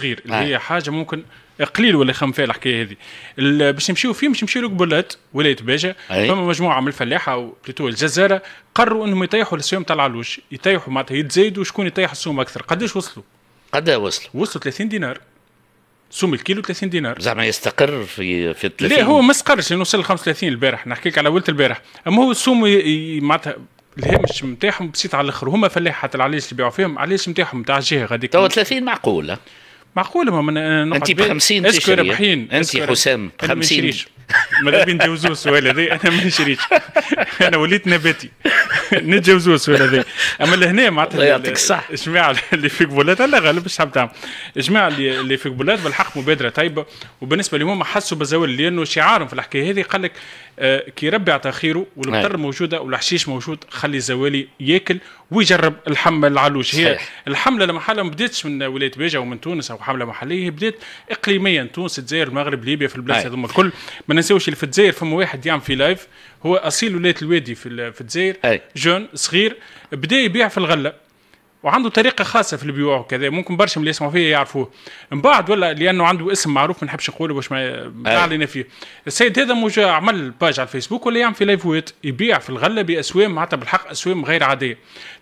صغير اللي آه. هي حاجه ممكن قليل ولا يخمم فيها الحكايه هذه باش نمشيو فيه باش نمشيو لقبلات ولايه باجه فما مجموعه من الفلاحه وبليتو الجزاره قرروا انهم يطيحوا السيوم تاع العلوش يطيحوا معناتها يتزايدوا شكون يطيح السوم اكثر قداش وصلوا؟ قد وصلوا؟ وصلوا 30 دينار سوم الكيلو 30 دينار زعما يستقر في في 30 لا هو ما استقرش لانه وصل 35 البارح نحكيك على ولد البارح اما هو السوم معناتها الهامش نتاعهم بسيط على الاخر هما فلاحه العليش اللي بيعوا فيهم علاش نتاعهم نتاع الجهه غادي تو 30 معقوله معقوله ما من انت ب 50 اسكو ربحين انت حسام ب 50 ماذا بين ندوزو السؤال هذا انا ما نشريش انا وليت نباتي نتجوزوا السؤال هذا اما لهنا معناتها الله يعطيك الصح الجماعه اللي في قبولات لا غالب ايش حاب تعمل الجماعه اللي, في قبولات بالحق مبادره طيبه وبالنسبه لهم حسوا بالزوال لانه شعارهم في الحكايه هذه قال لك آه، كي ربي عطى خيره والبطر موجوده والحشيش موجود خلي الزوالي ياكل ويجرب الحمى العلوش هي الحمله لما حالها ما بداتش من ولايه بيجا ومن تونس او حمله محليه هي بدات اقليميا تونس الجزائر المغرب ليبيا في البلاد هذوما الكل ما ننساوش اللي في الجزائر فما واحد يعمل في لايف هو اصيل ولايه الوادي في في الجزائر جون صغير بدا يبيع في الغله وعنده طريقه خاصه في البيوع وكذا ممكن برشا من اللي يسمعوا فيه يعرفوه من بعد ولا لانه عنده اسم معروف ما نحبش نقوله باش ما علينا فيه السيد هذا موجة عمل باج على الفيسبوك ولا يعمل في لايفوات يبيع في الغله باسوام معناتها بالحق اسوام غير عاديه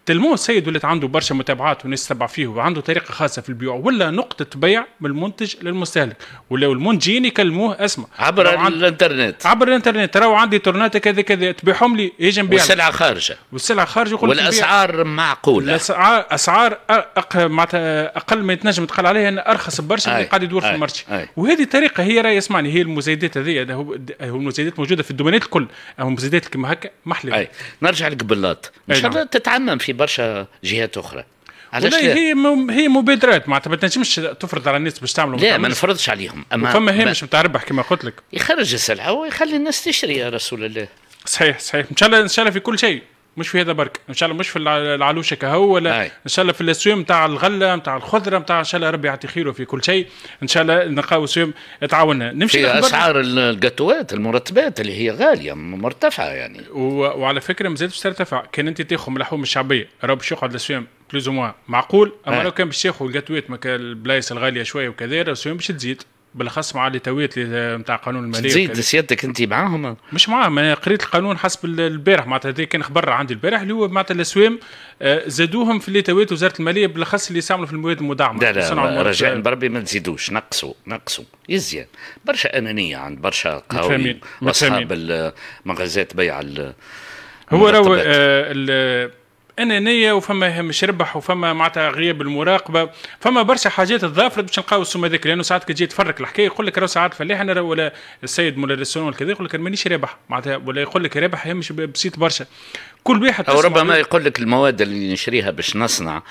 تلمو السيد ولات عنده برشا متابعات وناس تتبع فيه وعنده طريقه خاصه في البيوع ولا نقطه بيع من المنتج للمستهلك ولا المنتجين يكلموه اسمع عبر عن... الانترنت عبر الانترنت راهو عندي تورنات كذا كذا تبيعهم لي يجي نبيع والسلعه خارجه والسلعه خارجه يقول والاسعار معقوله الاسعار اسعار أق... معناتها اقل ما تنجم تقال عليها ان ارخص برشا اللي قاعد يدور في المارشي وهذه طريقه هي راهي اسمعني هي المزايدات هذه هو المزايدات موجوده في الدومينات الكل المزايدات كما هكا محلى نرجع لقبلاط ان شاء الله نعم. تتعمم في برشا جهات اخرى علاش هي هي مبادرات معناتها ما تنجمش تفرض على الناس باش تعملوا لا ما نفرضش عليهم اما فما هامش نتاع ربح كما قلت لك يخرج السلعه ويخلي الناس تشري يا رسول الله صحيح صحيح ان شاء الله ان شاء الله في كل شيء مش في هذا برك ان شاء الله مش في العلوشه كهو ولا ان شاء الله في الاسيوم تاع الغله تاع الخضره تاع ان شاء الله ربي يعطي خيره في كل شيء ان شاء الله نلقاو اسيوم تعاوننا نمشي في اسعار الجاتوات المرتبات اللي هي غاليه مرتفعه يعني و... وعلى فكره مازالت باش ترتفع كان انت تاخذ من اللحوم الشعبيه راه باش يقعد الاسيوم بلوز معقول اما لو كان باش تاخذ الجاتوات البلايص الغاليه شويه وكذا الاسيوم باش تزيد بالاخص مع اللي تويت نتاع آه، قانون الماليه تزيد سيادتك انت معاهم مش معاهم انا قريت القانون حسب البارح معناتها هذا كان خبر عندي البارح اللي هو معناتها الاسوام آه، زادوهم في اللي تويت وزاره الماليه بالاخص اللي يستعملوا في المواد المدعمه لا لا رجاء بربي ما تزيدوش نقصوا نقصوا يزيان برشا انانيه عند برشا قهاوي اصحاب المغازات بيع هو راهو انانيه وفما مش ربح وفما معناتها غياب المراقبه فما برشا حاجات تضافرت باش نلقاو السوم هذاك لانه ساعات كي تجي تفرق الحكايه يقول لك راه ساعات فلاح انا ولا السيد مولا السنون كذا يقول لك مانيش رابح معناتها ولا يقول لك رابح مش بسيط برشا كل واحد او ربما يقول لك المواد اللي نشريها باش نصنع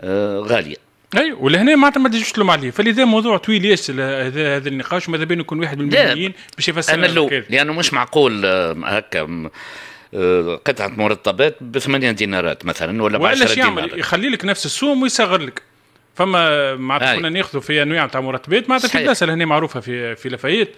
آه غاليه اي أيوة، ولهنا معناتها ما تجيش تلوم عليه فلذا موضوع طويل ياسر هذا هذا النقاش وماذا بين يكون واحد من المدنيين باش يفسر انا لو لانه مش معقول آه، هكا قطعه مرطبات ب 8 دينارات مثلا ولا ب 10 دينارات يعمل يخلي لك نفس السوم ويصغر لك فما معناتها كنا ناخذوا في انواع تاع مرتبات معناتها في الناس هنا معروفه في في لفايات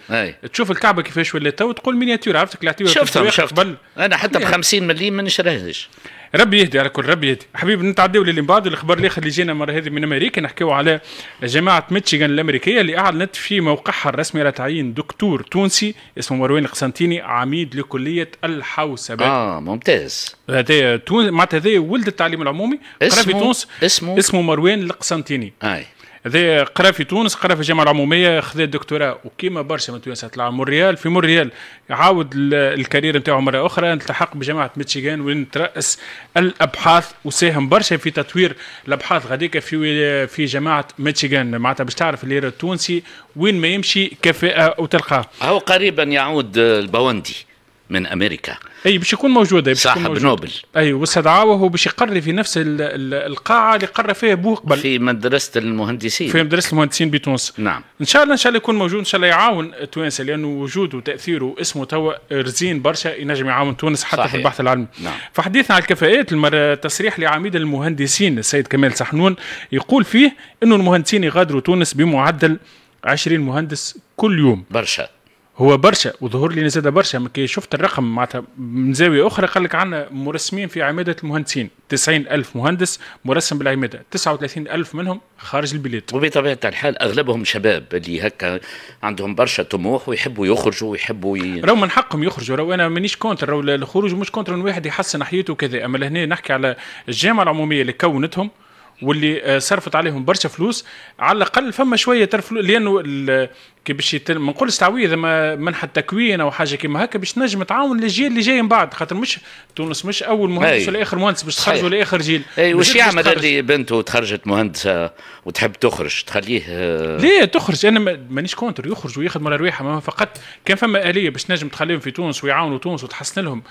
تشوف الكعبه كيفاش ولات تو تقول مينياتور عرفتك العتيوه شفتهم شفت قبل انا حتى ب 50 مليم ما نشريهاش ربي يهدي على كل ربي يهدي حبيبي نتعداو للي بعد الاخبار الاخر اللي جينا المره هذه من امريكا نحكيو على جماعه ميتشيغان الامريكيه اللي اعلنت في موقعها الرسمي على تعيين دكتور تونسي اسمه مروان القسنطيني عميد لكليه الحوسبه اه ممتاز هذا تونس معناتها هذا ولد التعليم العمومي قرا في تونس اسمه اسمه مروان القسنطيني اي هذا قرا في تونس قرا في الجامعه العموميه خذا الدكتوراه وكيما برشا من تونس طلع مونريال في مونريال يعاود الكارير نتاعو مره اخرى التحق بجامعه ميتشيغان وين تراس الابحاث وساهم برشا في تطوير الابحاث غاديك في في جامعه ميتشيغان معناتها باش تعرف الليره التونسي وين ما يمشي كفاءه وتلقاه هو قريبا يعود البوندي من امريكا اي باش يكون موجود صاحب موجود. نوبل اي واستدعاوه باش يقري في نفس القاعه اللي قرى فيها بو قبل في مدرسه المهندسين في مدرسه المهندسين بتونس نعم ان شاء الله ان شاء الله يكون موجود ان شاء الله يعاون تونس لانه وجوده وتاثيره واسمه توا رزين برشا ينجم يعاون تونس حتى صحيح. في البحث العلمي نعم. فحديثنا على الكفاءات المره تصريح لعميد المهندسين السيد كمال سحنون يقول فيه انه المهندسين يغادروا تونس بمعدل 20 مهندس كل يوم برشا هو برشا وظهور لي زاد برشا كي شفت الرقم معناتها من زاويه اخرى قال لك عندنا مرسمين في عماده المهندسين 90 الف مهندس مرسم بالعماده 39 الف منهم خارج البلاد وبطبيعه الحال اغلبهم شباب اللي هكا عندهم برشا طموح ويحبوا يخرجوا ويحبوا ي... راهو من حقهم يخرجوا راهو انا مانيش كونتر راهو الخروج مش كونتر ان واحد يحسن حياته وكذا اما لهنا نحكي على الجامعه العموميه اللي كونتهم واللي آه، صرفت عليهم برشا فلوس على الاقل فما شويه ترفلو لانه كي باش يتل... ما نقولش تعويض اما منح التكوين او حاجه كيما هكا باش تنجم تعاون الجيل اللي جاي من بعد خاطر مش تونس مش اول مهندس ولا اخر مهندس باش تخرجوا لاخر جيل اي وش يعمل اللي بنته تخرجت مهندسه وتحب تخرج تخليه آه. ليه تخرج انا مانيش كونتر يخرج وياخذ على ما فقط كان فما اليه باش نجم تخليهم في تونس ويعاونوا تونس وتحسن لهم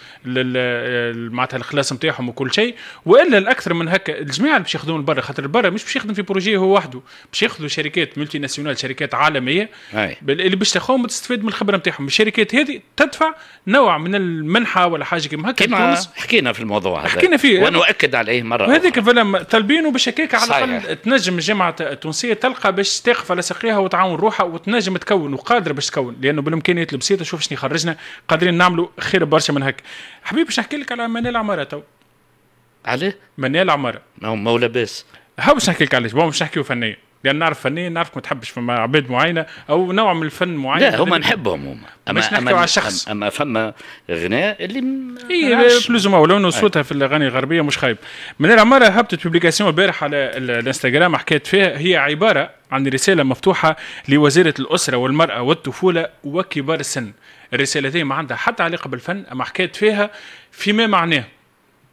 معناتها الخلاص نتاعهم وكل شيء والا الاكثر من هكا الجميع اللي باش يخدموا برا خاطر برا مش باش يخدم في بروجي هو وحده باش ياخذوا شركات ملتي ناسيونال شركات عالميه أي. اللي تاخذهم تستفيد من الخبره نتاعهم الشركات هذه تدفع نوع من المنحه ولا حاجه كيما هكا كيما حكينا في الموضوع هذا حكينا فيه ونؤكد عليه مره وهذيك فعلا طالبينه باش هكاك على الاقل تنجم الجامعه التونسيه تلقى باش تقف على ساقيها وتعاون روحها وتنجم تكون وقادره باش تكون لانه بالامكانيات البسيطه شوف شنو يخرجنا قادرين نعملوا خير برشا من هكا حبيبي باش نحكي لك على منال عماره تو عليه منال عماره ما نعم، هو لاباس هاو باش نحكي لك علاش بون باش نحكيو فنيا يعني نعرف فنان نعرفك ما تحبش فما عباد معينه او نوع من الفن معين لا هما نحبهم هما اما مش نحكيو على شخص اما فما غناء اللي م... اي بلوز ما ولو صوتها في الاغاني الغربيه مش خايب من العماره هبطت بوبليكاسيون البارح على الانستغرام حكيت فيها هي عباره عن رساله مفتوحه لوزيره الاسره والمراه والطفوله وكبار السن الرسالتين ما عندها حتى علاقه بالفن اما حكيت فيها فيما معناه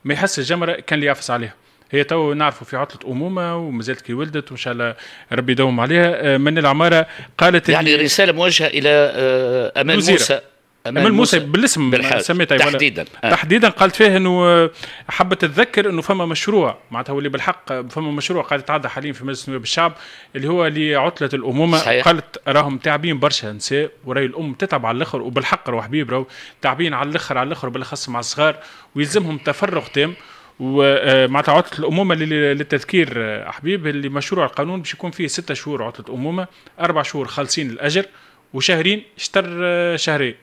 ما يحس الجمره كان اللي يعفس عليها هي تو نعرفوا في عطله امومه ومازالت كي ولدت وان شاء الله ربي يدوم عليها آه، من العماره قالت يعني رساله موجهه الى آه، أمان نزيرة. موسى أمان موسى بالاسم سميتها تحديدا آه. تحديدا قالت فيه انه آه، حبت تتذكر انه فما مشروع معناتها واللي بالحق فما مشروع قاعد يتعدى حاليا في مجلس النواب الشعب اللي هو لعطله الامومه صحيح. قالت راهم تعبين برشا نساء وراي الام تتعب على الاخر وبالحق روح حبيب راهو تعبين على الاخر على الاخر وبالاخص مع الصغار ويلزمهم تفرغ تام ومع عطله الامومه للتذكير آه، حبيب اللي مشروع القانون باش يكون فيه ستة شهور عطله امومه اربع شهور خالصين الاجر وشهرين اشتر آه، شهرين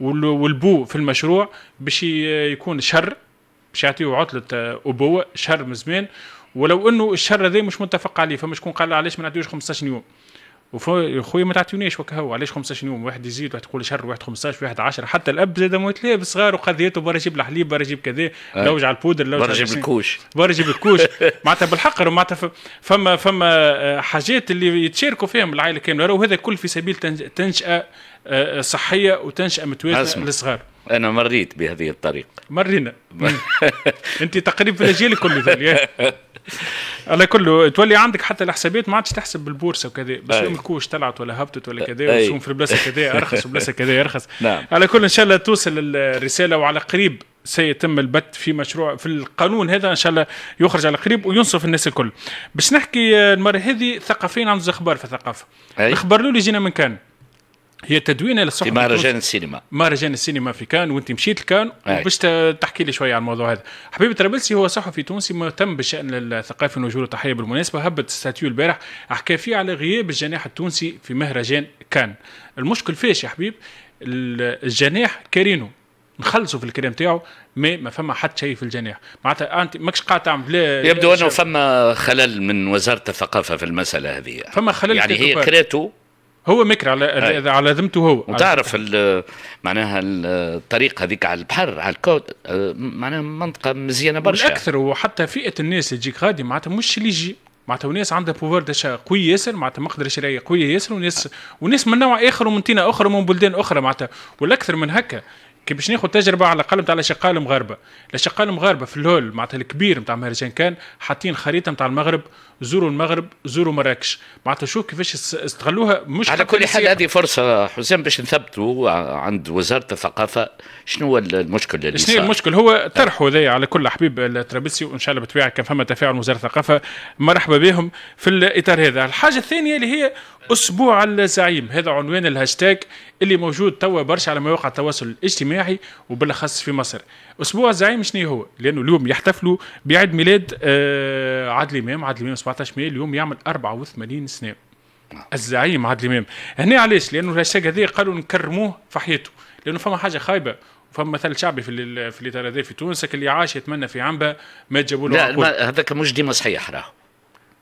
والبو في المشروع باش يكون شهر باش يعطيه عطله آه، ابوه شهر من زمان ولو انه الشهر هذا مش متفق عليه فما شكون قال علاش ما نعطيوش 15 يوم وخويا ما تعطيونيش وكا هو علاش 15 يوم واحد يزيد واحد يقول شهر واحد 15 واحد 10 حتى الاب زاد موت ليه صغار وقضيته برا جيب الحليب برا جيب كذا لوج على البودر لوج برا جيب الكوش برا جيب الكوش معناتها بالحق معناتها فما فما آه، حاجات اللي يتشاركوا فيهم العائله كامله وهذا كل في سبيل تنشئه آه، آه، صحيه وتنشئه متوازنه للصغار انا مريت بهذه الطريقه مرينا انت تقريبا في الاجيال كله على كله تولي عندك حتى الحسابات ما عادش تحسب بالبورصه وكذا بس يوم الكوش طلعت ولا هبطت ولا كذا وشوم في البلاصه كذا ارخص وبلاصه كذا ارخص نعم. على كل ان شاء الله توصل الرساله وعلى قريب سيتم البت في مشروع في القانون هذا ان شاء الله يخرج على قريب وينصف الناس الكل باش نحكي المره هذه ثقافين عن اخبار في الثقافه الخبر اللي جينا من كان هي تدوينه للصحف في مهرجان السينما مهرجان السينما في كان وانت مشيت لكان باش تحكي لي شويه عن الموضوع هذا حبيبي ترابلسي هو صحفي تونسي مهتم بالشان الثقافي نوجه له تحيه بالمناسبه هبت ستاتيو البارح حكى فيه على غياب الجناح التونسي في مهرجان كان المشكل فيش يا حبيب الجناح كارينو نخلصوا في الكلام تاعو مي ما فما حد شيء في الجناح معناتها انت ماكش قاعد تعمل لا يبدو انه فما خلل من وزاره الثقافه في المساله هذه فما خلل يعني هي كراتو هو مكر على هي. على ذمته هو وتعرف معناها الطريق هذيك على البحر على الكود أه، معناها منطقه مزيانه برشا الاكثر وحتى فئه الناس اللي تجيك غادي معناتها مش اللي يجي معناتها وناس عندها بوفر دشا قوي ياسر معناتها مقدره شرائيه قويه ياسر وناس وناس من نوع اخر ومن تينا اخرى ومن بلدان اخرى معناتها والاكثر من هكا كي باش ناخذ تجربه على الاقل نتاع الاشقاء المغاربه الاشقاء المغاربه في الهول معناتها الكبير نتاع مهرجان كان حاطين خريطه نتاع المغرب زوروا المغرب زوروا مراكش معناتها شوف كيفاش استغلوها مش على كل حال هذه فرصه حسام باش نثبتوا عند وزاره الثقافه شنو المشكل اللي شنو المشكل هو آه. طرحوا ذا على كل حبيب الترابيسي وان شاء الله بالطبيعه كان فما تفاعل وزاره الثقافه مرحبا بهم في الاطار هذا الحاجه الثانيه اللي هي اسبوع الزعيم هذا عنوان الهاشتاج اللي موجود توا برشا على مواقع التواصل الاجتماعي وبالاخص في مصر اسبوع الزعيم شنو هو لانه اليوم يحتفلوا بعيد ميلاد آه عادل امام عادل امام 17 مايو اليوم يعمل 84 سنه الزعيم عادل امام هنا علاش لانه الهاشتاج هذا قالوا نكرموه في حياته لانه فما حاجه خايبه فما مثل شعبي في في في تونس اللي عاش يتمنى في عنبه ما تجابوا له لا هذاك مش ديما صحيح راه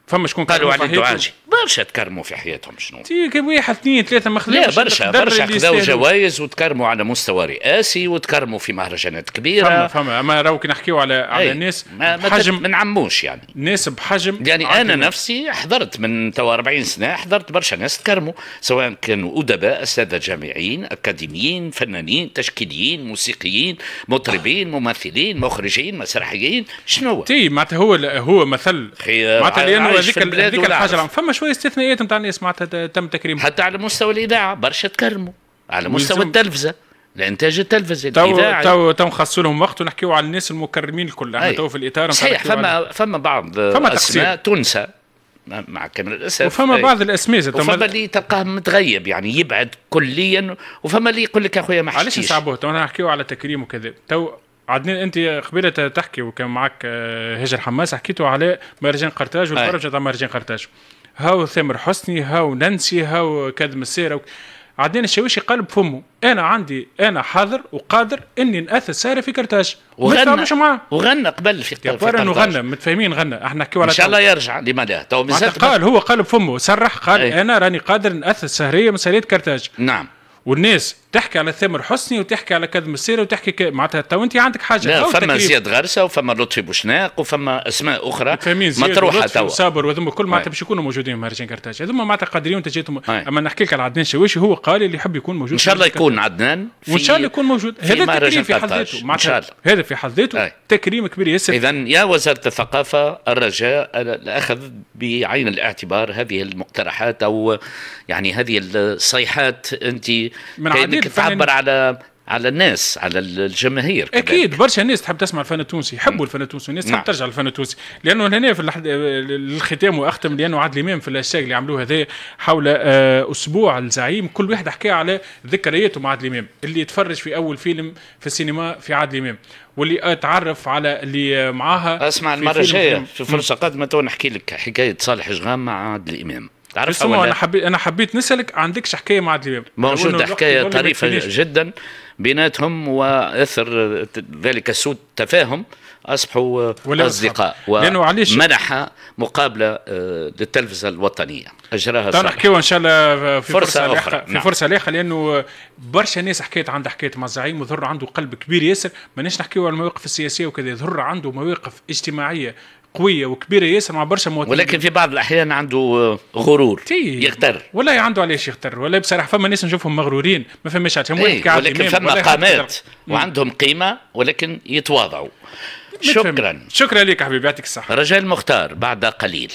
فما شكون قالوا عليه دعاجي برشا تكرموا في حياتهم شنو كان واحد اثنين ثلاثه ما لا برشا برشا خذوا جوائز وتكرموا على مستوى رئاسي وتكرموا في مهرجانات كبيره فما فما اما راهو كي نحكيو على على إيه، ناس ما بحجم ما نعموش يعني ناس بحجم يعني انا نفسي حضرت من توا 40 سنه حضرت برشا ناس تكرموا سواء كانوا ادباء اساتذه جامعيين اكاديميين فنانين تشكيليين موسيقيين مطربين ممثلين مخرجين مسرحيين شنو تي معناتها هو هو مثل معناتها هذيك هذيك الحجره فما شويه استثنائيات نتاع الناس معناتها تم تكريمهم حتى على مستوى الاذاعه برشا تكرموا على مستوى التلفزه الانتاج التلفزي تو تو تو نخصصوا لهم وقت ونحكيو على الناس المكرمين الكل احنا تو في الاطار صحيح فما فما بعض فما اسماء تنسى مع كامل الاسف وفما بعض الاسماء وفما اللي تلقاه متغيب يعني يبعد كليا وفما اللي يقول لك يا خويا ما علاش نصعبوه تو نحكيو على تكريم وكذا تو عدنان انت قبيله تحكي وكان معك هجر آه، حماس حكيتوا على مهرجان قرطاج والفرجه تاع مهرجان قرطاج هاو ثامر حسني هاو نانسي هاو كادم السيرة عدنان الشاويشي قال بفمه انا عندي انا حاضر وقادر اني ناثر ساره في كرتاج وغنى معاه وغنى قبل في قرطاج فارن وغنى متفاهمين غنى احنا نحكيو على ان شاء الله يرجع لما لا تو قال هو قال بفمه صرح قال ايه؟ انا راني قادر ناثر سهريه من سهريه كرتاج نعم والناس تحكي على ثامر حسني وتحكي على كاظم السيري وتحكي ك... معناتها تو انت عندك حاجه لا فما تكريب. زياد غرسه وفما لطفي بوشناق وفما اسماء اخرى مطروحه غرسه صابر وهذوما كل معناتها باش يكونوا موجودين في مهرجان كرتاج هذوما معناتها قادرين جيتهم اما نحكي لك على عدنان شواشي هو قال اللي يحب يكون موجود ان شاء الله يكون عدنان وان شاء الله يكون موجود هذا تكريم في حد ذاته ان شاء الله هذا في حد ذاته تكريم كبير ياسر اذا يا وزاره الثقافه الرجاء الاخذ بعين الاعتبار هذه المقترحات او يعني هذه الصيحات انت من ممكن تعبر على على الناس على الجماهير كذلك. اكيد برشا ناس تحب تسمع الفن التونسي يحبوا الفن التونسي الناس تحب نعم. ترجع للفن التونسي لانه هنا في الختام واختم لانه عادل امام في الاشياء اللي عملوه هذا حول آه، اسبوع الزعيم كل واحد حكى على ذكرياته مع عادل امام اللي يتفرج في اول فيلم في السينما في عادل امام واللي اتعرف على اللي معاها اسمع المره الجايه في فرصه قادمه تو نحكي لك حكايه صالح شغام مع عادل امام تعرف بس انا حبيت انا حبيت نسالك عندكش حكايه مع عادل موجود حكايه طريفه جدا بيناتهم واثر ذلك سوء التفاهم اصبحوا اصدقاء ومنح مقابله آه، للتلفزه الوطنيه اجراها صالح نحكيو ان شاء الله في فرصه, فرصة اخرى في نعم. فرصه لاخرى لانه برشا ناس حكيت عندها حكايه مع الزعيم وظهر عنده قلب كبير ياسر ماناش نحكيو على المواقف السياسيه وكذا ظهر عنده مواقف اجتماعيه قويه وكبيره ياسر مع برشا مواطنين ولكن في بعض الاحيان عنده غرور يغتر والله عنده علاش يغتر ولا بصراحه فما ناس نشوفهم مغرورين ما فماش عتهم إيه، ولكن فما قامات وعندهم قيمه ولكن يتواضعوا شكرا شكرا لك حبيبي يعطيك الصحه رجال مختار بعد قليل